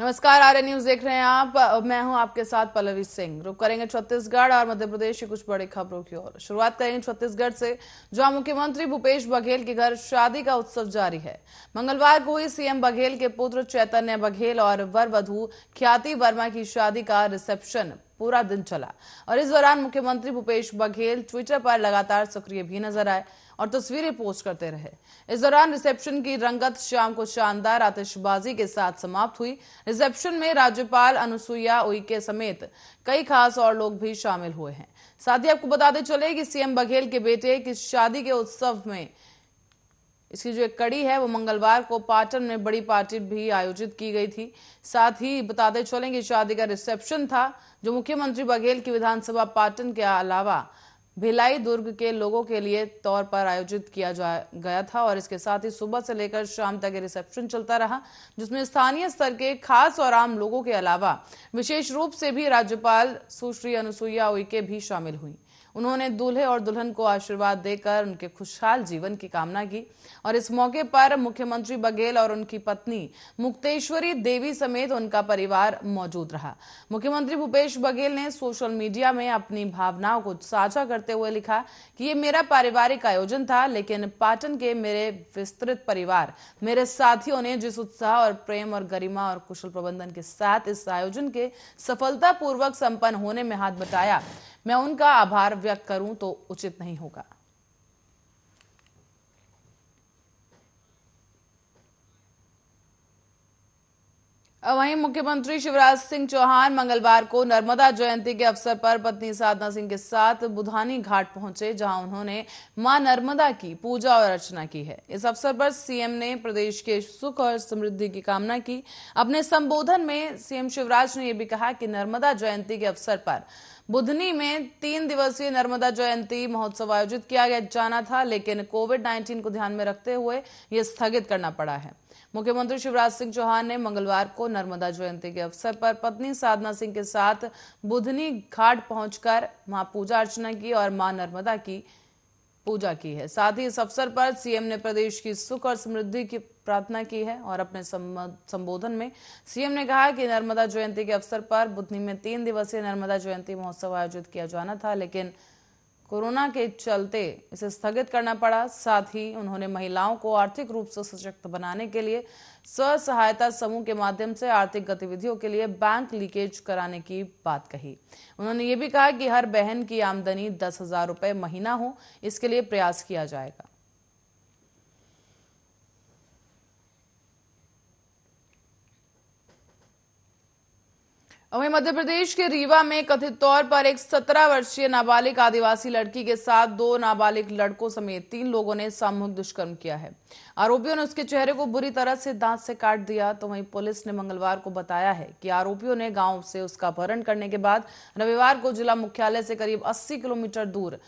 नमस्कार R news देख रहे हैं आप मैं हूं आपके साथ पल्लवी सिंह रुक करेंगे छत्तीसगढ़ और मध्य प्रदेश की कुछ बड़ी खबरों की ओर शुरुआत करेंगे छत्तीसगढ़ से जहां मुख्यमंत्री भूपेश बघेल के घर शादी का उत्सव जारी है मंगलवार को ही सीएम बघेल के पुत्र चैतन्य बघेल और वर वधु ख्याति वर्मा की शादी का रिसेप्शन पूरा दिन चला और इस दौरान मुख्यमंत्री भूपेश बघेल ट्विटर पर लगातार सक्रिय भी नजर आए और तस्वीरें पोस्ट करते रहे इस दौरान रिसेप्शन की रंगत शाम को शानदार आतिशबाजी के साथ समाप्त हुई रिसेप्शन में राज्यपाल अनुसुईया उइके समेत कई खास और लोग भी शामिल हुए हैं साथ ही आपको बताते चले कि सीएम बघेल के बेटे की शादी के उत्सव में इसकी जो एक कड़ी है वो मंगलवार को पाटन में बड़ी पार्टी भी आयोजित की गई थी साथ ही बताते चलें कि शादी का रिसेप्शन था जो मुख्यमंत्री बघेल की विधानसभा पाटन के अलावा भिलाई दुर्ग के लोगों के लिए तौर पर आयोजित किया जा गया था और इसके साथ ही सुबह से लेकर शाम तक रिसेप्शन चलता रहा जिसमें स्थानीय स्तर के खास और आम लोगों के अलावा विशेष रूप से भी राज्यपाल सुश्री अनुसुईया उइके भी शामिल हुई उन्होंने दूल्हे और दुल्हन को आशीर्वाद देकर उनके खुशहाल जीवन की कामना की और इस मौके पर मुख्यमंत्री बघेल और उनकी पत्नी मुक्तेश्वरी देवी समेत उनका परिवार मौजूद रहा मुख्यमंत्री भूपेश बघेल ने सोशल मीडिया में अपनी भावनाओं को साझा करते हुए लिखा कि ये मेरा पारिवारिक आयोजन था लेकिन पाटन के मेरे विस्तृत परिवार मेरे साथियों ने जिस उत्साह और प्रेम और गरिमा और कुशल प्रबंधन के साथ इस आयोजन के सफलतापूर्वक संपन्न होने में हाथ बताया मैं उनका आभार व्यक्त करूं तो उचित नहीं होगा वहीं मुख्यमंत्री शिवराज सिंह चौहान मंगलवार को नर्मदा जयंती के अवसर पर पत्नी साधना सिंह के साथ बुधानी घाट पहुंचे जहां उन्होंने मां नर्मदा की पूजा और अर्चना की है इस अवसर पर सीएम ने प्रदेश के सुख और समृद्धि की कामना की अपने संबोधन में सीएम शिवराज ने यह भी कहा कि नर्मदा जयंती के अवसर पर बुधनी में तीन दिवसीय नर्मदा जयंती महोत्सव आयोजित किया गया जाना था लेकिन कोविड 19 को ध्यान में रखते हुए यह स्थगित करना पड़ा है मुख्यमंत्री शिवराज सिंह चौहान ने मंगलवार को नर्मदा जयंती के अवसर पर पत्नी साधना सिंह के साथ बुधनी घाट पहुंचकर मां पूजा अर्चना की और मां नर्मदा की पूजा की है साथ ही इस अवसर पर सीएम ने प्रदेश की सुख और समृद्धि की प्रार्थना की है और अपने संबोधन में सीएम ने कहा कि नर्मदा जयंती के अवसर पर बुधनी में तीन दिवसीय नर्मदा जयंती महोत्सव आयोजित किया जाना था लेकिन कोरोना के चलते इसे स्थगित करना पड़ा साथ ही उन्होंने महिलाओं को आर्थिक रूप से सशक्त बनाने के लिए स्व सहायता समूह के माध्यम से आर्थिक गतिविधियों के लिए बैंक लीकेज कराने की बात कही उन्होंने ये भी कहा कि हर बहन की आमदनी दस हजार रुपए महीना हो इसके लिए प्रयास किया जाएगा वहीं मध्य प्रदेश के रीवा में कथित तौर पर एक 17 वर्षीय नाबालिग आदिवासी लड़की के साथ दो नाबालिग लड़कों समेत तीन लोगों ने सामूहिक दुष्कर्म किया है आरोपियों ने उसके चेहरे को बुरी तरह से दांत से काट दिया तो वहीं पुलिस ने मंगलवार को बताया है कि आरोपियों ने गांव से उसका अपहरण करने के बाद रविवार को जिला मुख्यालय से करीब अस्सी किलोमीटर दूर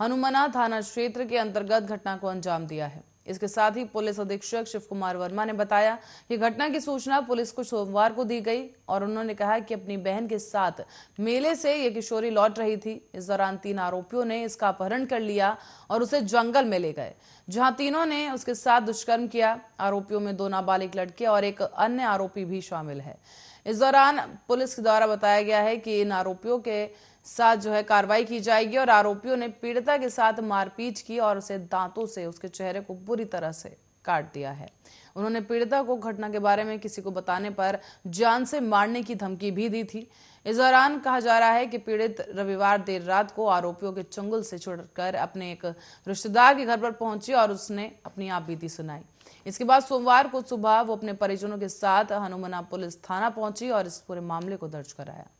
हनुमना थाना क्षेत्र के अंतर्गत घटना को अंजाम दिया है इसके साथ ही पुलिस अधीक्षक शिव कुमार वर्मा ने बताया कि घटना की सूचना पुलिस को सोमवार को दी गई और उन्होंने कहा कि अपनी बहन के साथ मेले से ये किशोरी लौट रही थी इस दौरान तीन आरोपियों ने इसका अपहरण कर लिया और उसे जंगल में ले गए जहां तीनों ने उसके साथ दुष्कर्म किया आरोपियों में दो नाबालिग लड़के और एक अन्य आरोपी भी शामिल है इस दौरान पुलिस द्वारा बताया गया है कि इन आरोपियों के साथ जो है कार्रवाई की जाएगी और आरोपियों ने पीड़िता के साथ मारपीट की और उसे दांतों से उसके चेहरे को बुरी तरह से काट दिया है उन्होंने पीड़िता को घटना के बारे में किसी को बताने पर जान से मारने की धमकी भी दी थी इस दौरान कहा जा रहा है कि पीड़ित रविवार देर रात को आरोपियों के चंगुल से छुड़कर अपने एक रिश्तेदार के घर पर पहुंची और उसने अपनी आप बीती सुनाई इसके बाद सोमवार को सुबह वो अपने परिजनों के साथ हनुमना पुलिस थाना पहुंची और इस पूरे मामले को दर्ज कराया